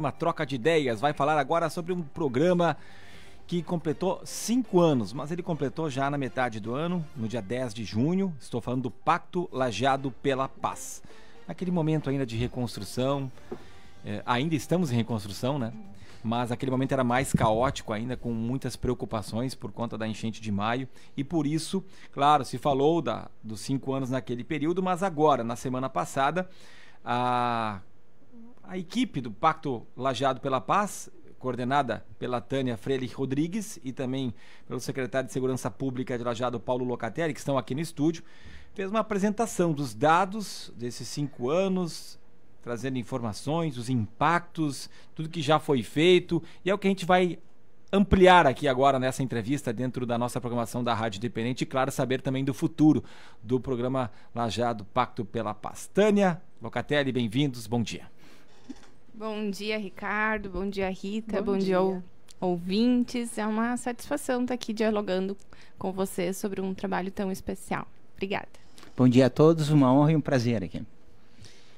programa Troca de Ideias vai falar agora sobre um programa que completou cinco anos, mas ele completou já na metade do ano, no dia 10 de junho. Estou falando do Pacto Lajeado pela Paz. Naquele momento ainda de reconstrução, eh, ainda estamos em reconstrução, né? Mas aquele momento era mais caótico ainda, com muitas preocupações por conta da enchente de maio. E por isso, claro, se falou da, dos cinco anos naquele período, mas agora, na semana passada, a a equipe do Pacto Lajeado pela Paz, coordenada pela Tânia Freire Rodrigues e também pelo secretário de Segurança Pública de Lajeado, Paulo Locatelli, que estão aqui no estúdio, fez uma apresentação dos dados desses cinco anos, trazendo informações, os impactos, tudo que já foi feito, e é o que a gente vai ampliar aqui agora nessa entrevista dentro da nossa programação da Rádio Independente e, claro, saber também do futuro do programa Lajado Pacto pela Paz. Tânia, Locatelli, bem-vindos, bom dia. Bom dia, Ricardo. Bom dia, Rita. Bom, Bom dia, dia ouvintes. É uma satisfação estar aqui dialogando com você sobre um trabalho tão especial. Obrigada. Bom dia a todos, uma honra e um prazer aqui.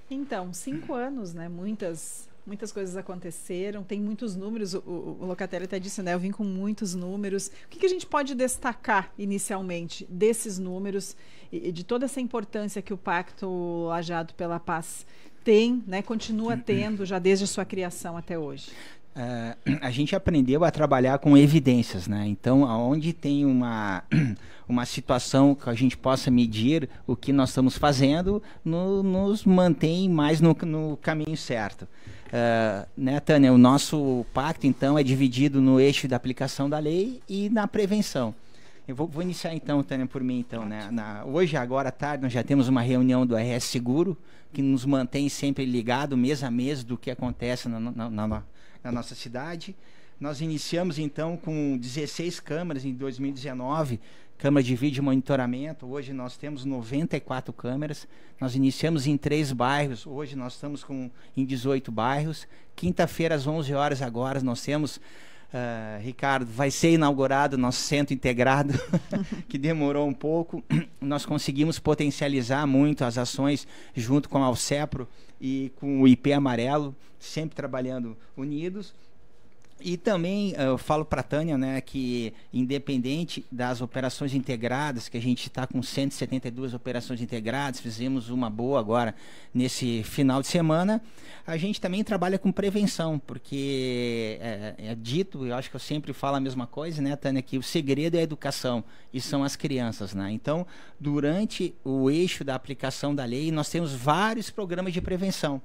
Então, cinco anos, né? Muitas, muitas coisas aconteceram, tem muitos números. O, o, Locatelli até disse, né? Eu vim com muitos números. O que, que a gente pode destacar inicialmente desses números e, e de toda essa importância que o Pacto Lajado pela Paz tem, né, continua hum, hum. tendo já desde sua criação até hoje? Uh, a gente aprendeu a trabalhar com evidências, né? Então, aonde tem uma, uma situação que a gente possa medir o que nós estamos fazendo, no, nos mantém mais no, no caminho certo. Uh, né, Tânia, o nosso pacto, então, é dividido no eixo da aplicação da lei e na prevenção. Eu vou, vou iniciar então, Tânia, por mim então, né? Na, hoje, agora à tarde, nós já temos uma reunião do RS Seguro, que nos mantém sempre ligado, mês a mês, do que acontece na, na, na nossa cidade. Nós iniciamos então com 16 câmeras em 2019, câmeras de vídeo monitoramento. Hoje nós temos 94 câmeras. Nós iniciamos em três bairros. Hoje nós estamos com em 18 bairros. Quinta-feira às 11 horas agora nós temos Uh, Ricardo, vai ser inaugurado nosso centro integrado, que demorou um pouco. Nós conseguimos potencializar muito as ações junto com a Alcepro e com o IP Amarelo, sempre trabalhando unidos. E também eh, eu falo para Tânia, né, que independente das operações integradas, que a gente está com 172 operações integradas, fizemos uma boa agora nesse final de semana, a gente também trabalha com prevenção, porque é, é dito, eu acho que eu sempre falo a mesma coisa, né, Tânia, que o segredo é a educação e são as crianças, né? Então, durante o eixo da aplicação da lei, nós temos vários programas de prevenção.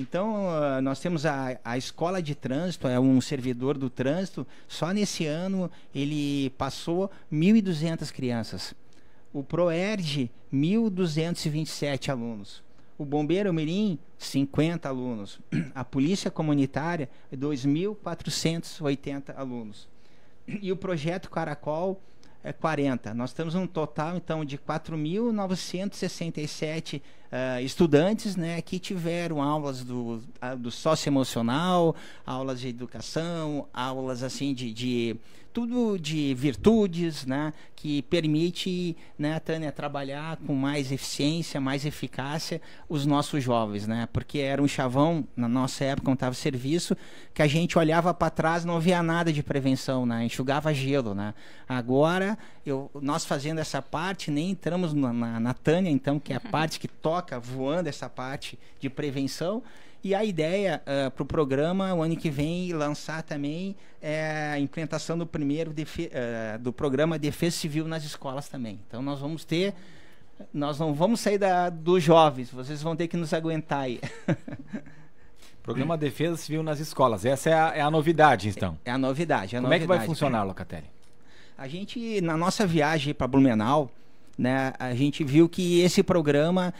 Então, ah, nós temos a, a escola de trânsito, é um servidor do trânsito. Só nesse ano ele passou 1.200 crianças. O ProERD, 1.227 alunos. O Bombeiro Mirim, 50 alunos. A Polícia Comunitária, 2.480 alunos. E o Projeto Caracol, é 40. Nós temos um total, então, de 4.967 uh, estudantes né, que tiveram aulas do, do socioemocional, aulas de educação, aulas assim de, de tudo de virtudes, né, que permite, né, Tânia, trabalhar com mais eficiência, mais eficácia os nossos jovens, né? Porque era um chavão, na nossa época, quando estava serviço, que a gente olhava para trás não via nada de prevenção, né? Enxugava gelo, né? Agora, eu, nós fazendo essa parte, nem entramos na, na, na Tânia, então, que é a uhum. parte que toca voando essa parte de prevenção, e a ideia uh, ah, para o programa, o ano que vem, lançar também é, a implementação do primeiro uh, do programa Defesa Civil nas escolas também. Então nós vamos ter nós não vamos sair da, dos jovens, vocês vão ter que nos aguentar aí. Programa Defesa Civil nas escolas, essa é a, é a novidade, então. É, é a novidade. É a Como novidade. é que vai funcionar, Locatelli? A gente, na nossa viagem para Blumenau, né, a gente viu que esse programa,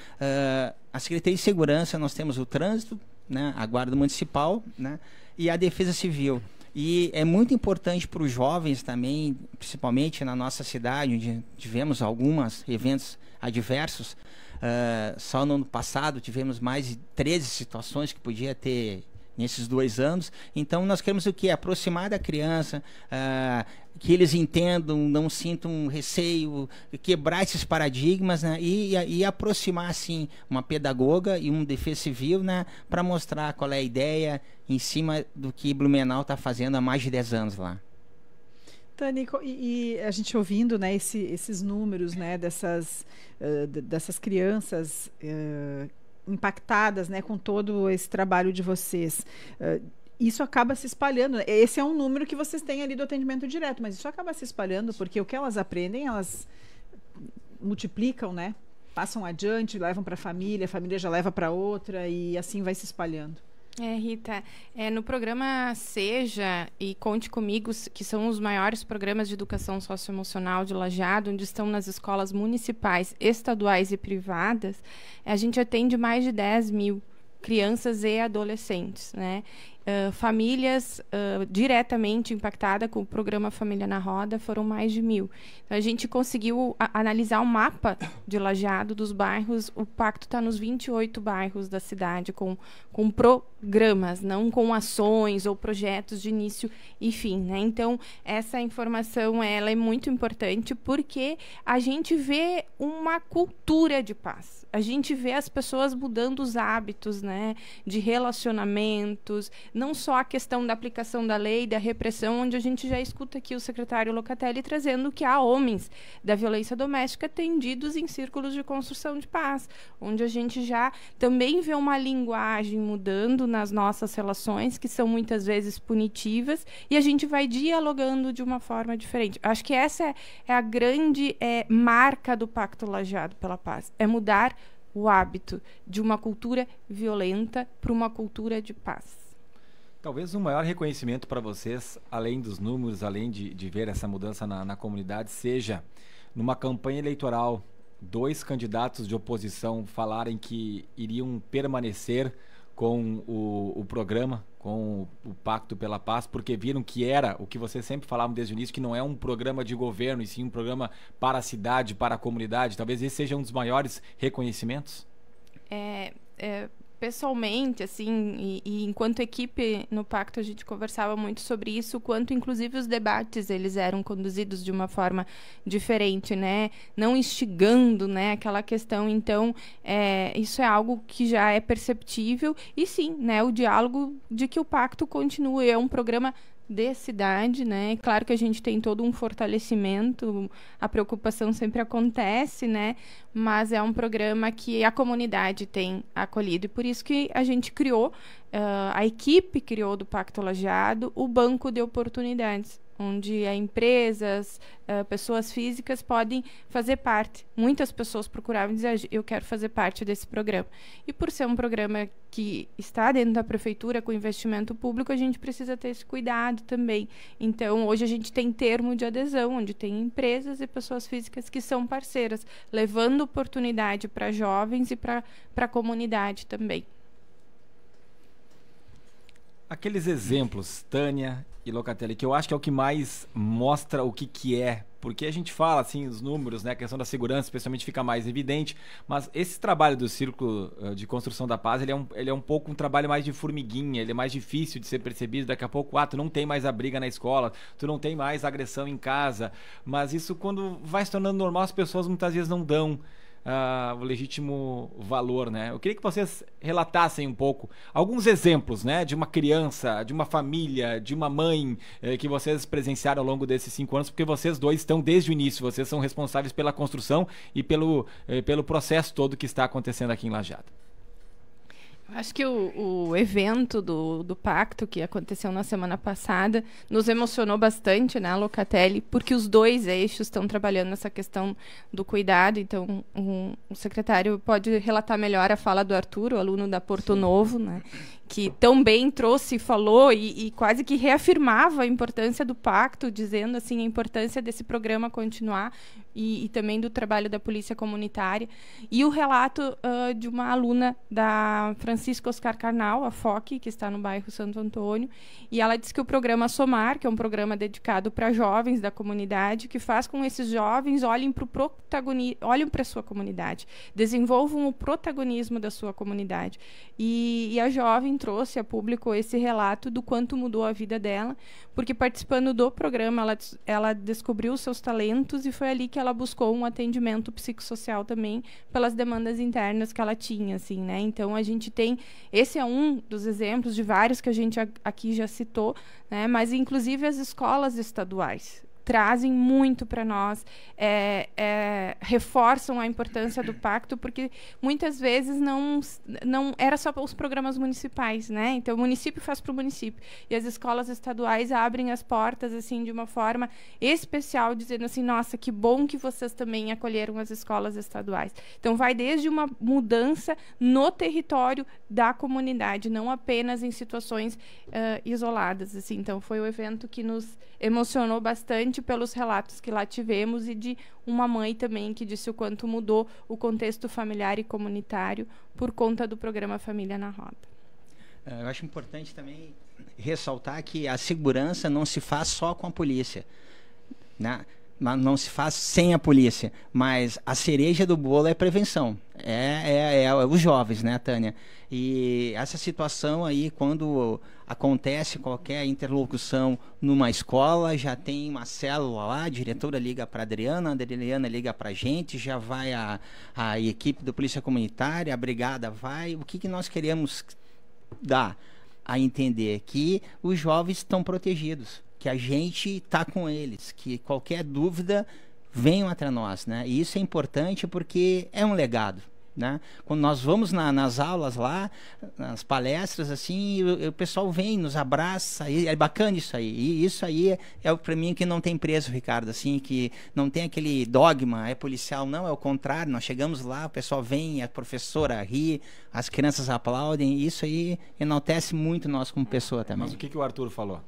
uh, a Secretaria de Segurança, nós temos o trânsito, né, a Guarda Municipal né, e a Defesa Civil. E é muito importante para os jovens também, principalmente na nossa cidade, onde tivemos alguns eventos adversos. Uh, só no ano passado tivemos mais de 13 situações que podia ter nesses dois anos. Então nós queremos o que? Aproximar da criança, ah, que eles entendam, não sintam receio, quebrar esses paradigmas, né? E, e, e aproximar, assim, uma pedagoga e um defesa civil, né? Para mostrar qual é a ideia em cima do que Blumenau está fazendo há mais de 10 anos lá. Nico, e, e, a gente ouvindo né, esse, esses números né, dessas, uh, dessas crianças uh, impactadas né, com todo esse trabalho de vocês. Uh, isso acaba se espalhando. Esse é um número que vocês têm ali do atendimento direto, mas isso acaba se espalhando porque o que elas aprendem, elas multiplicam, né? Passam adiante, levam para a família, a família já leva para outra e assim vai se espalhando. É, Rita, é, no programa Seja e Conte Comigo, que são os maiores programas de educação socioemocional de Lajado, onde estão nas escolas municipais, estaduais e privadas, a gente atende mais de 10 mil crianças e adolescentes, né? Eh, famílias uh, diretamente impactadas com o programa Família na Roda foram mais de mil. Então, a gente conseguiu analisar o um mapa de lajeado dos bairros. O pacto está nos 28 bairros da cidade, com, com programas, não com ações ou projetos de início e fim. Né? Então, essa informação ela é muito importante porque a gente vê uma cultura de paz. A gente vê as pessoas mudando os hábitos né? de relacionamentos, não só a questão da aplicação da lei, da repressão, onde a gente já escuta aqui o secretário Locatelli trazendo que há homens da violência doméstica tendidos em círculos de construção de paz, onde a gente já também vê uma linguagem mudando nas nossas relações, que são muitas vezes punitivas, e a gente vai dialogando de uma forma diferente. Acho que essa é, é a grande é, marca do Pacto Lajeado pela Paz, é mudar o hábito de uma cultura violenta para uma cultura de paz. Talvez o um maior reconhecimento para vocês, além dos números, além de, de ver essa mudança na, na comunidade, seja numa campanha eleitoral, dois candidatos de oposição falarem que iriam permanecer com o, o, programa, com o, o, Pacto pela Paz, porque viram que era o que vocês sempre falavam desde o início, que não é um programa de governo, e sim um programa para a cidade, para a comunidade. Talvez esse seja um dos maiores reconhecimentos? É, é pessoalmente, assim, e, e, enquanto equipe no Pacto a gente conversava muito sobre isso, quanto inclusive os debates eles eram conduzidos de uma forma diferente, né? Não instigando, né? Aquela questão. Então, é, isso é algo que já é perceptível e sim, né? O diálogo de que o Pacto continue é um programa de cidade, né? Claro que a gente tem todo um fortalecimento, a preocupação sempre acontece, né? Mas é um programa que a comunidade tem acolhido e por isso que a gente criou, uh, a equipe criou do Pacto Lajeado o Banco de Oportunidades onde empresas, eh, pessoas físicas podem fazer parte. Muitas pessoas procuravam dizer: ah, eu quero fazer parte desse programa. E por ser um programa que está dentro da prefeitura com investimento público, a gente precisa ter esse cuidado também. Então, hoje a gente tem termo de adesão, onde tem empresas e pessoas físicas que são parceiras, levando oportunidade para jovens e para a comunidade também. Aqueles exemplos, Tânia e Locatelli, que eu acho que é o que mais mostra o que, que é. Porque a gente fala, assim, os números, né? A questão da segurança, especialmente, fica mais evidente. Mas esse trabalho do Círculo eh, de Construção da Paz, ele é um, ele é um pouco um trabalho mais de formiguinha. Ele é mais difícil de ser percebido. Daqui a pouco, ah, tu não tem mais a briga na escola. Tu não tem mais agressão em casa. Mas isso, quando vai se tornando normal, as pessoas muitas vezes não dão uh, o legítimo valor, né? Eu queria que vocês relatassem um pouco alguns exemplos, né, de uma criança, de uma família, de uma mãe eh, que vocês presenciaram ao longo desses cinco anos, porque vocês dois estão desde o início, vocês são responsáveis pela construção e pelo, eh, pelo processo todo que está acontecendo aqui em Lajada. Acho que o, o, evento do, do pacto que aconteceu na semana passada nos emocionou bastante, né, Locatelli, porque os dois eixos estão trabalhando nessa questão do cuidado. Então, um, o secretário pode relatar melhor a fala do Arthur, o aluno da Porto Sim. Novo, né, que também trouxe falou e, e, quase que reafirmava a importância do pacto, dizendo assim a importância desse programa continuar e, e também do trabalho da polícia comunitária e o relato uh, de uma aluna da Francisco Oscar Carnal, a FOC, que está no bairro Santo Antônio, e ela disse que o programa Somar, que é um programa dedicado para jovens da comunidade, que faz com esses jovens olhem para o protagonismo, olhem para sua comunidade, desenvolvam o protagonismo da sua comunidade e, e a jovem trouxe a público esse relato do quanto mudou a vida dela, porque participando do programa ela, ela descobriu seus talentos e foi ali que ela buscou um atendimento psicossocial também pelas demandas internas que ela tinha, assim, né? Então a gente tem esse é um dos exemplos de vários que a gente aqui já citou, né? Mas inclusive as escolas estaduais, trazem muito para nós, é, é, reforçam a importância do pacto, porque muitas vezes não, não era só os programas municipais, né? Então o município faz para o município e as escolas estaduais abrem as portas assim de uma forma especial, dizendo assim, nossa, que bom que vocês também acolheram as escolas estaduais. Então vai desde uma mudança no território da comunidade, não apenas em situações uh, isoladas, assim. Então foi o um evento que nos emocionou bastante bastante pelos relatos que lá tivemos e de uma mãe também que disse o quanto mudou o contexto familiar e comunitário por conta do programa Família na Roda. É, eu acho importante também ressaltar que a segurança não se faz só com a polícia. Né? não se faz sem a polícia. Mas a cereja do bolo é prevenção. É, é, é, é, os jovens, né, Tânia? E essa situação aí, quando acontece qualquer interlocução numa escola, já tem uma célula lá, a diretora liga para Adriana, a Adriana liga para a gente, já vai a, a equipe do Polícia Comunitária, a brigada vai. O que, que nós queremos dar a entender? Que os jovens estão protegidos que a gente tá com eles, que qualquer dúvida venham até nós, né? E isso é importante porque é um legado. Né? Quando nós vamos na, nas aulas lá, nas palestras, assim, o, o, pessoal vem, nos abraça, e é bacana isso aí. E isso aí é, é para mim que não tem preço, Ricardo, assim, que não tem aquele dogma, é policial, não, é o contrário. Nós chegamos lá, o pessoal vem, a professora ri, as crianças aplaudem, isso aí enaltece muito nós como pessoa também. Mas o que, que o Arthur falou?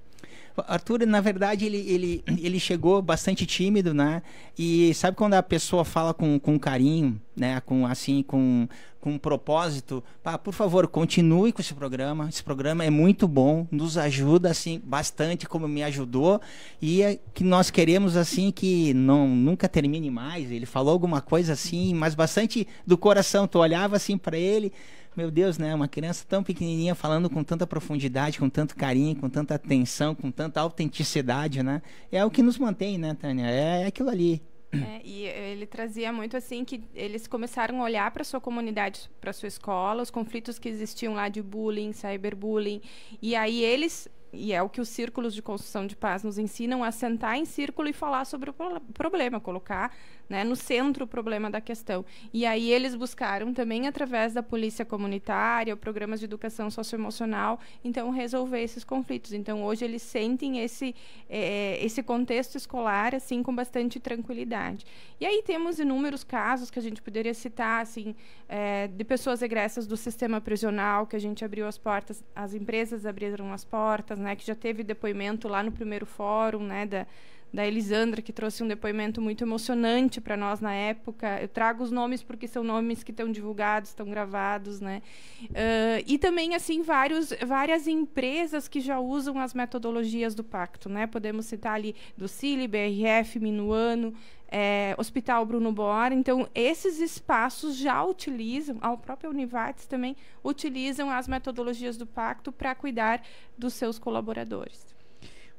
Arthur, na verdade, ele, ele, ele chegou bastante tímido, né? E sabe quando a pessoa fala com, com carinho, né? Com assim, com, com um propósito, pá, por favor, continue com esse programa. Esse programa é muito bom, nos ajuda assim bastante como me ajudou e é que nós queremos assim que não nunca termine mais. Ele falou alguma coisa assim, mas bastante do coração. Tu olhava assim para ele, meu Deus, né? Uma criança tão pequenininha falando com tanta profundidade, com tanto carinho, com tanta atenção, com tanta autenticidade, né? É o que nos mantém, né, Tânia? É, é aquilo ali. É, e ele trazia muito assim que eles começaram a olhar para sua comunidade, para sua escola, os conflitos que existiam lá de bullying, cyberbullying, e aí eles e é o que os círculos de construção de paz nos ensinam a sentar em círculo e falar sobre o problema, colocar né, no centro o problema da questão. E aí eles buscaram também através da polícia comunitária, programas de educação socioemocional, então resolver esses conflitos. Então hoje eles sentem esse é, esse contexto escolar assim com bastante tranquilidade. E aí temos inúmeros casos que a gente poderia citar assim é, de pessoas egressas do sistema prisional que a gente abriu as portas, as empresas abriram as portas, né, que já teve depoimento lá no primeiro fórum, né, da da Elisandra, que trouxe um depoimento muito emocionante para nós na época. Eu trago os nomes porque são nomes que estão divulgados, estão gravados, né? Uh, e também, assim, vários, várias empresas que já usam as metodologias do pacto, né? Podemos citar ali do Cili, BRF, Minuano, é, Hospital Bruno Bora. Então, esses espaços já utilizam, a própria Univates também, utilizam as metodologias do pacto para cuidar dos seus colaboradores.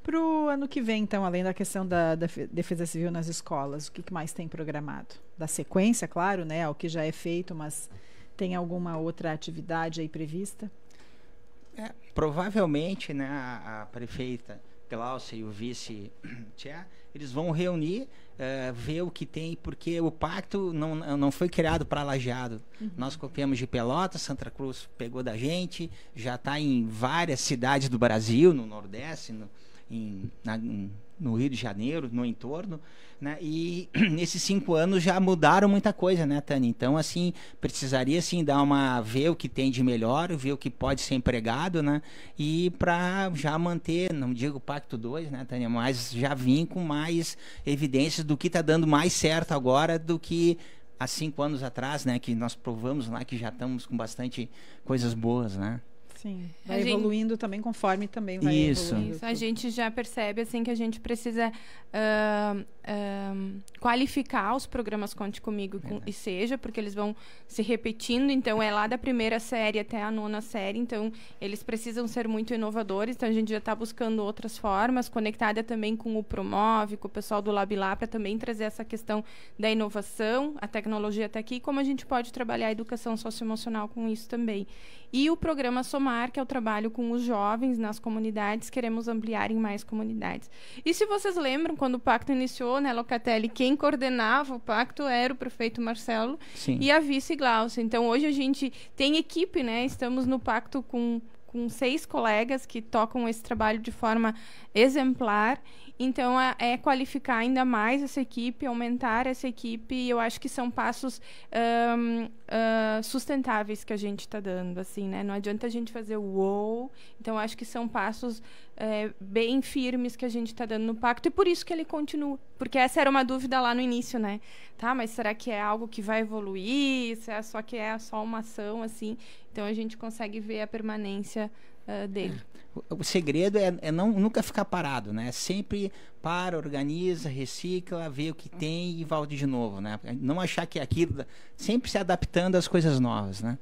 Para o ano que vem, então, além da questão da, da, defesa civil nas escolas, o que, que mais tem programado? Da sequência, claro, né, ao que já é feito, mas tem alguma outra atividade aí prevista? É, provavelmente, né, a, a prefeita Glaucia e o vice Tchê, eles vão reunir, uh, ver o que tem, porque o pacto não, não foi criado para Lajeado. Uhum. Nós copiamos de Pelotas, Santa Cruz pegou da gente, já está em várias cidades do Brasil, no Nordeste, no, em, na, no Rio de Janeiro, no entorno, né? E nesses cinco anos já mudaram muita coisa, né, Tânia? Então, assim, precisaria sim dar uma ver o que tem de melhor, ver o que pode ser empregado, né? E para já manter, não digo pacto 2, né, Tânia, mas já vir com mais evidências do que está dando mais certo agora do que há cinco anos atrás, né? Que nós provamos lá que já estamos com bastante coisas boas, né? Sim, vai a evoluindo gente... também conforme também vai Isso. evoluindo. Isso, a gente já percebe assim que a gente precisa uh, uh, qualificar os programas Conte Comigo com, e Seja, porque eles vão se repetindo, então é lá da primeira série até a nona série, então eles precisam ser muito inovadores, então a gente já está buscando outras formas, conectada também com o Promove, com o pessoal do Labilá, para também trazer essa questão da inovação, a tecnologia está aqui, como a gente pode trabalhar a educação socioemocional com isso também. E o programa Somar, que é o trabalho com os jovens nas comunidades, queremos ampliar em mais comunidades. E se vocês lembram, quando o pacto iniciou, né, Locatelli, quem coordenava o pacto era o prefeito Marcelo Sim. e a vice Glaucia. Então hoje a gente tem equipe, né? Estamos no pacto com com seis colegas que tocam esse trabalho de forma exemplar. Então, é, é, qualificar ainda mais essa equipe, aumentar essa equipe, e eu acho que são passos um, uh, sustentáveis que a gente está dando, assim, né? Não adianta a gente fazer wow, então acho que são passos é, bem firmes que a gente está dando no pacto e por isso que ele continua. Porque essa era uma dúvida lá no início, né? Tá, mas será que é algo que vai evoluir? Se é só que é só uma ação, assim? Então a gente consegue ver a permanência uh, dele. O, o segredo é, é, não, nunca ficar parado, né? Sempre para, organiza, recicla, vê o que tem e volta de novo, né? Não achar que aquilo... Sempre se adaptando às coisas novas, né?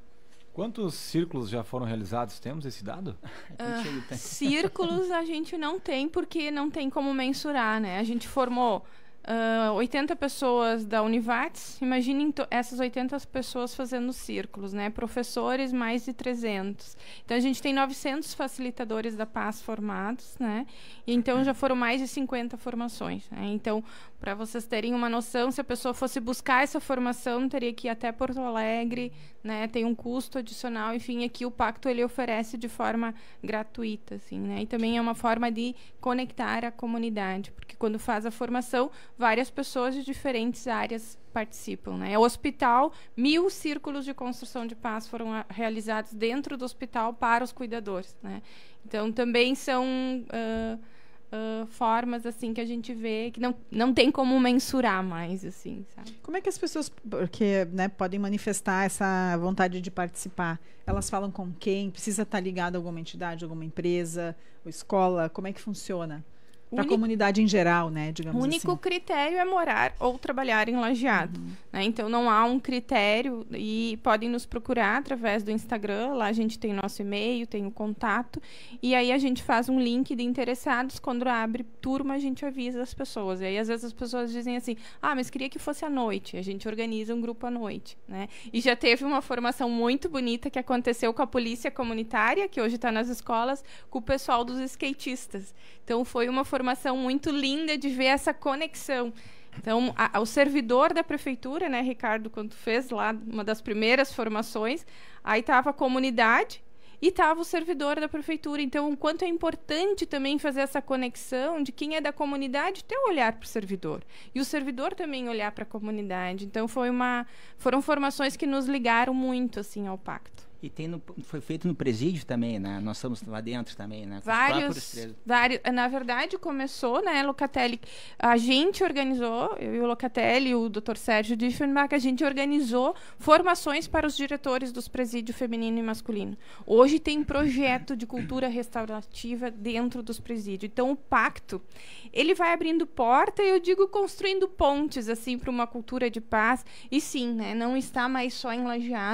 Quantos círculos já foram realizados? Temos esse dado? Uh, círculos a gente não tem porque não tem como mensurar, né? A gente formou uh, ah, 80 pessoas da Univates, imaginem então essas 80 pessoas fazendo círculos, né? Professores, mais de 300. Então, a gente tem 900 facilitadores da paz formados, né? E, então, já foram mais de 50 formações. Né? Então, para vocês terem uma noção, se a pessoa fosse buscar essa formação, teria que ir até Porto Alegre, né? Tem um custo adicional, enfim, aqui é o Pacto, ele oferece de forma gratuita, assim, né? E também é uma forma de conectar a comunidade, porque quando faz a formação, várias pessoas de diferentes áreas participam. Né? O hospital, mil círculos de construção de paz foram a, ah, realizados dentro do hospital para os cuidadores. Né? Então, também são uh, uh, formas assim que a gente vê que não, não tem como mensurar mais. assim. Sabe? Como é que as pessoas porque, né, podem manifestar essa vontade de participar? Elas falam com quem? Precisa estar ligado a alguma entidade, alguma empresa, ou escola? Como é que funciona? Para a comunidade em geral, né? Digamos o único assim. critério é morar ou trabalhar em Lajeado. Uhum. Né? Então não há um critério e podem nos procurar através do Instagram. Lá a gente tem nosso e-mail, tem o contato. E aí a gente faz um link de interessados. Quando abre turma, a gente avisa as pessoas. E aí às vezes as pessoas dizem assim: ah, mas queria que fosse à noite. A gente organiza um grupo à noite. Né? E já teve uma formação muito bonita que aconteceu com a polícia comunitária, que hoje está nas escolas, com o pessoal dos skatistas. Então foi uma formação informação muito linda de ver essa conexão. Então, a, o servidor da prefeitura, né, Ricardo, quando fez lá uma das primeiras formações, aí estava a comunidade e estava o servidor da prefeitura. Então, o quanto é importante também fazer essa conexão de quem é da comunidade ter o um olhar para o servidor e o servidor também olhar para a comunidade. Então, foi uma, foram formações que nos ligaram muito assim ao pacto. E tem no, foi feito no presídio também, né? Nós estamos lá dentro também, né? Com vários, vários. Eh, na verdade, começou, né, Locatelli? A gente organizou, eu e o Locatelli e o Dr. Sérgio Diffenbach, a gente organizou formações para os diretores dos presídios feminino e masculino. Hoje tem um projeto de cultura restaurativa dentro dos presídios. Então, o pacto, ele vai abrindo porta eu digo construindo pontes, assim, para uma cultura de paz. E sim, né? Não está mais só em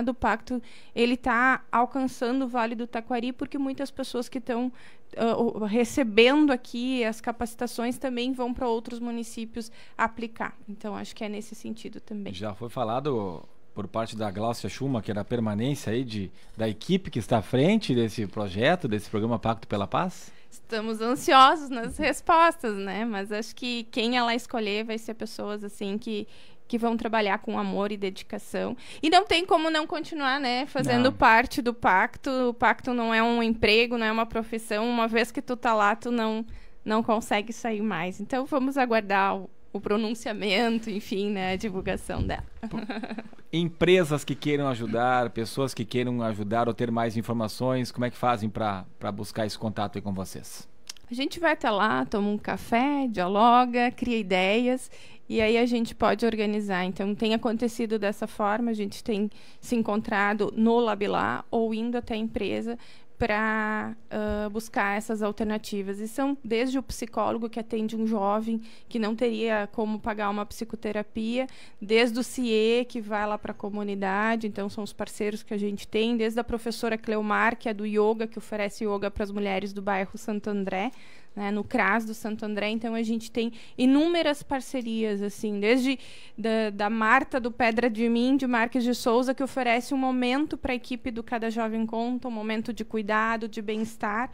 o pacto, ele está Tá alcançando o Vale do Taquari, porque muitas pessoas que estão uh, ah, recebendo aqui as capacitações também vão para outros municípios aplicar. Então, acho que é nesse sentido também. Já foi falado por parte da Glaucia Schuma, que era é a permanência aí de, da equipe que está à frente desse projeto, desse programa Pacto pela Paz? Estamos ansiosos nas respostas, né? Mas acho que quem ela escolher vai ser pessoas assim que que vão trabalhar com amor e dedicação. E não tem como não continuar, né, fazendo não. parte do pacto. O pacto não é um emprego, não é uma profissão. Uma vez que tu tá lá, tu não não consegue sair mais. Então vamos aguardar o, o pronunciamento, enfim, né, a divulgação dela. Empresas que queiram ajudar, pessoas que queiram ajudar ou ter mais informações, como é que fazem para buscar esse contato aí com vocês? A gente vai até tá lá, toma um café, dialoga, cria ideias e aí a gente pode organizar. Então, tem acontecido dessa forma, a gente tem se encontrado no Labilá ou indo até a empresa para uh, buscar essas alternativas. E são desde o psicólogo que atende um jovem que não teria como pagar uma psicoterapia, desde o CIE que vai lá para a comunidade, então são os parceiros que a gente tem, desde a professora Cleomar, que é do yoga, que oferece yoga para as mulheres do bairro Santo André né, no CRAS do Santo André. Então a gente tem inúmeras parcerias, assim, desde da, da Marta do Pedra de Mim, de Marques de Souza, que oferece um momento para a equipe do Cada Jovem Conta, um momento de cuidado, de bem-estar.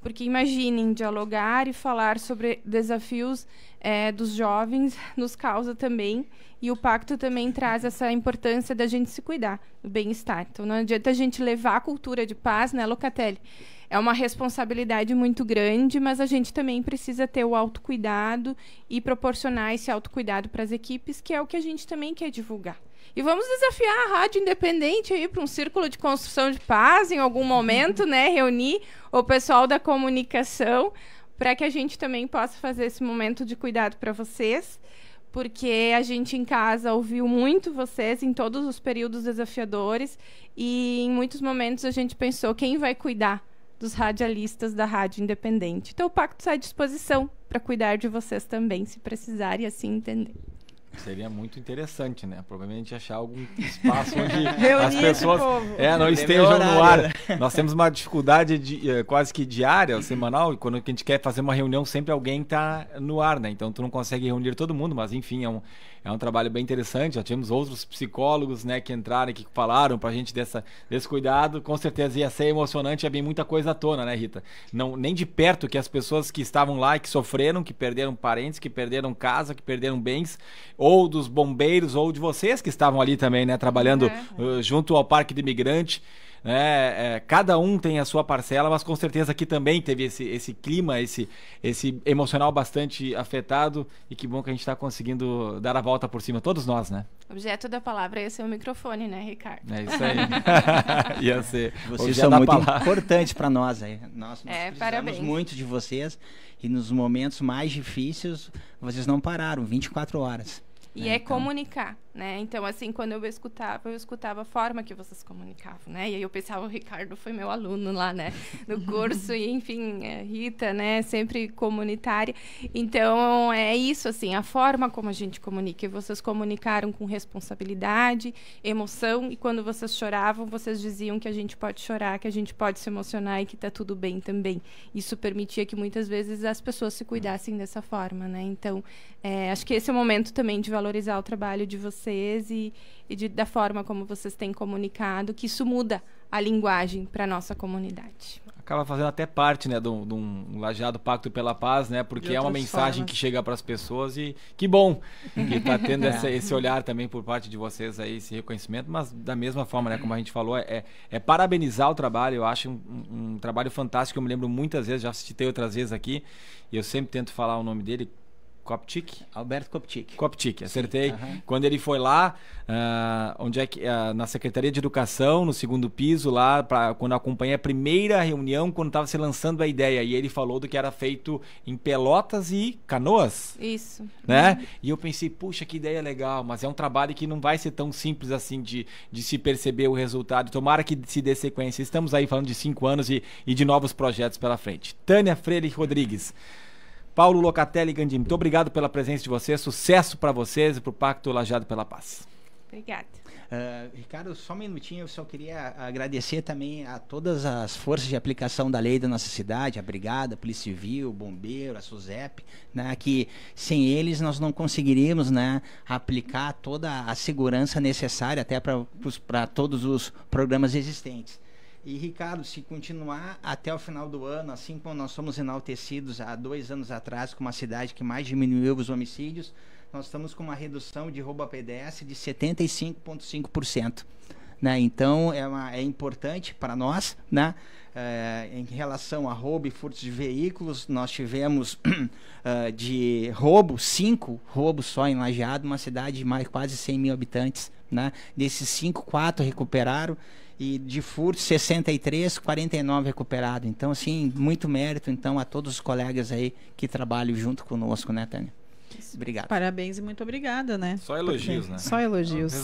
Porque imaginem, dialogar e falar sobre desafios é, dos jovens nos causa também. E o pacto também traz essa importância da gente se cuidar, do bem-estar. Então não adianta a gente levar a cultura de paz, né, Locatelli? é uma responsabilidade muito grande, mas a gente também precisa ter o autocuidado e proporcionar esse autocuidado para as equipes, que é o que a gente também quer divulgar. E vamos desafiar a Rádio Independente aí para um círculo de construção de paz em algum momento, né? Reunir o pessoal da comunicação para que a gente também possa fazer esse momento de cuidado para vocês porque a gente em casa ouviu muito vocês em todos os períodos desafiadores e em muitos momentos a gente pensou quem vai cuidar dos radialistas da Rádio Independente. Então, o Pacto está à disposição para cuidar de vocês também, se precisar e assim entender. Seria muito interessante, né? Provavelmente é achar algum espaço onde as pessoas é, não estejam no ar. Nós temos uma dificuldade de, eh, quase que diária, semanal, e quando a gente quer fazer uma reunião, sempre alguém está no ar, né? Então tu não consegue reunir todo mundo, mas enfim, é um, é um trabalho bem interessante. Já tivemos outros psicólogos, né, que entraram e que falaram pra gente dessa, desse cuidado. Com certeza ia ser emocionante, ia vir muita coisa à tona, né, Rita? Não, nem de perto que as pessoas que estavam lá e que sofreram, que perderam parentes, que perderam casa, que perderam bens, ou dos bombeiros, ou de vocês que estavam ali também, né, trabalhando é. uh, junto ao Parque de Imigrante né? É, cada um tem a sua parcela, mas com certeza aqui também teve esse, esse clima, esse, esse emocional bastante afetado e que bom que a gente está conseguindo dar a volta por cima, todos nós, né? Objeto da palavra ia ser é o microfone, né, Ricardo? É isso aí. ia ser. Vocês são muito palavra. importantes para nós aí. Nós, nós é, parabéns. muito de vocês e nos momentos mais difíceis vocês não pararam, 24 horas. E é, é então... comunicar. Né? Então, assim, quando eu escutava, eu escutava a forma que vocês comunicavam, né? E aí eu pensava, o Ricardo foi meu aluno lá, né? No curso, e enfim, é, Rita, né? Sempre comunitária. Então, é isso, assim, a forma como a gente comunica. E vocês comunicaram com responsabilidade, emoção, e quando vocês choravam, vocês diziam que a gente pode chorar, que a gente pode se emocionar e que tá tudo bem também. Isso permitia que muitas vezes as pessoas se cuidassem dessa forma, né? Então, é, acho que esse é o momento também de valorizar o trabalho de vocês vocês e, e de, da forma como vocês têm comunicado, que isso muda a linguagem para nossa comunidade. Acaba fazendo até parte, né, de um, de Pacto pela Paz, né, porque é uma mensagem formas. que chega para as pessoas e que bom que está tendo é. essa, esse olhar também por parte de vocês aí, esse reconhecimento, mas da mesma forma, né, como a gente falou, é, é, é parabenizar o trabalho, eu acho um, um, um trabalho fantástico, eu me lembro muitas vezes, já assisti outras vezes aqui, e eu sempre tento falar o nome dele, Koptic? Alberto Koptic. Koptic, acertei. Uhum. Quando ele foi lá, uh, onde é que uh, na Secretaria de Educação, no segundo piso lá, pra, quando acompanhei a primeira reunião, quando estava se lançando a ideia, e ele falou do que era feito em Pelotas e Canoas. Isso. Né? Uhum. E eu pensei, puxa, que ideia legal, mas é um trabalho que não vai ser tão simples assim de, de se perceber o resultado. Tomara que se dê sequência. Estamos aí falando de cinco anos e, e de novos projetos pela frente. Tânia Freire Rodrigues. Paulo Locatelli Gandim, muito obrigado pela presença de vocês, sucesso para vocês e para o Pacto Lajado pela Paz. Obrigada. Uh, Ricardo, só um minutinho, eu só queria agradecer também a todas as forças de aplicação da lei da nossa cidade, a Brigada, a Polícia Civil, o Bombeiro, a SUSEP, né, que sem eles nós não conseguiríamos né, aplicar toda a segurança necessária até para todos os programas existentes. E, Ricardo, se continuar até o final do ano, assim como nós somos enaltecidos há dois anos atrás, com uma cidade que mais diminuiu os homicídios, nós estamos com uma redução de roubo a PDS de 75,5%. Né? Então, é, uma, é importante para nós. Né? É, em relação a roubo e furtos de veículos, nós tivemos uh, de roubo, cinco roubos só em Lajeado, uma cidade de mais, quase 100 mil habitantes. Né? Desses cinco, quatro recuperaram e de furto 63, 49 recuperado. Então, assim, muito mérito então a todos os colegas aí que trabalham junto conosco, né, Tânia? Obrigado. Parabéns e muito obrigada, né? Só elogios, Porque, né? Só elogios.